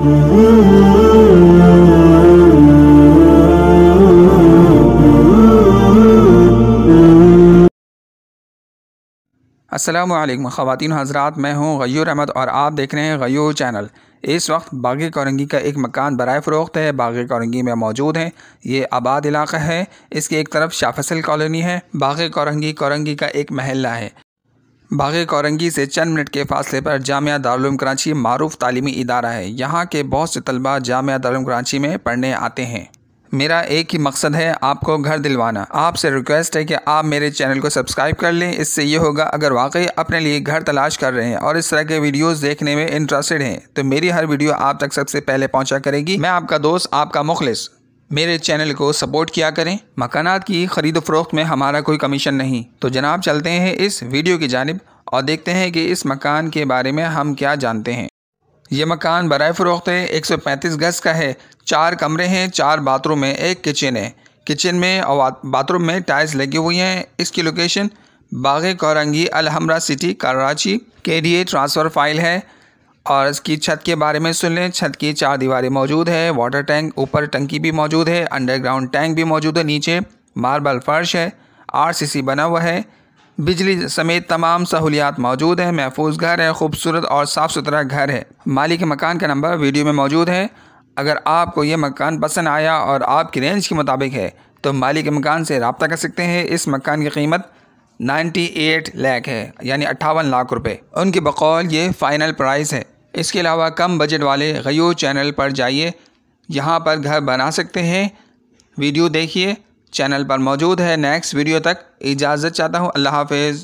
असलम ख़वान हज़रात मैं हूँ गयूर अहमद और आप देख रहे हैं गयूर चैनल इस वक्त बागे कोरंगी का एक मकान बरए फ़रोख्त है बागे कोरंगी में मौजूद है ये आबाद इलाका है इसकी एक तरफ शाफसल कॉलोनी है बागी कोरंगी कोरंगी का एक महल्ला है बाग़े कोरंगी से चंद मिनट के फासले पर जामिया दारूम कराची मरूफ तालीमी इदारा है यहाँ के बहुत से तलबा जामिया दारूम कराची में पढ़ने आते हैं मेरा एक ही मकसद है आपको घर दिलवाना आपसे रिक्वेस्ट है कि आप मेरे चैनल को सब्सक्राइब कर लें इससे ये होगा अगर वाकई अपने लिए घर तलाश कर रहे हैं और इस तरह के वीडियोस देखने में इंटरेस्टेड हैं तो मेरी हर वीडियो आप तक सबसे पहले पहुंचा करेगी मैं आपका दोस्त आपका मुखलिस मेरे चैनल को सपोर्ट किया करें मकानात की ख़रीद फरोख्त में हमारा कोई कमीशन नहीं तो जनाब चलते हैं इस वीडियो की जानब और देखते हैं कि इस मकान के बारे में हम क्या जानते हैं ये मकान बर फ़रोख्त है एक सौ पैंतीस गज़ का है चार कमरे हैं चार बाथरूम है एक किचन है किचन में और बाथरूम में टाइल्स लगी हुई हैं इसकी लोकेशन बाग कोरंगी अलहमरा सिटी कराची के लिए ट्रांसफ़र फाइल है और इसकी छत के बारे में सुन लें छत की चार दीवारें मौजूद है वाटर टैंक ऊपर टंकी भी मौजूद है अंडरग्राउंड टैंक भी मौजूद है नीचे मार्बल फर्श है आरसीसी बना हुआ है बिजली समेत तमाम सहूलियात मौजूद हैं महफूज घर है खूबसूरत और साफ़ सुथरा घर है मालिक मकान का नंबर वीडियो में मौजूद है अगर आपको ये मकान पसंद आया और आपकी रेंज के मुताबिक है तो मालिक मकान से रबता कर सकते हैं इस मकान की कीमत 98 लाख है यानी अट्ठावन लाख रुपए उनके बकौल ये फ़ाइनल प्राइस है इसके अलावा कम बजट वाले गयो चैनल पर जाइए यहाँ पर घर बना सकते हैं वीडियो देखिए चैनल पर मौजूद है नेक्स्ट वीडियो तक इजाज़त चाहता हूँ अल्लाह हाफिज़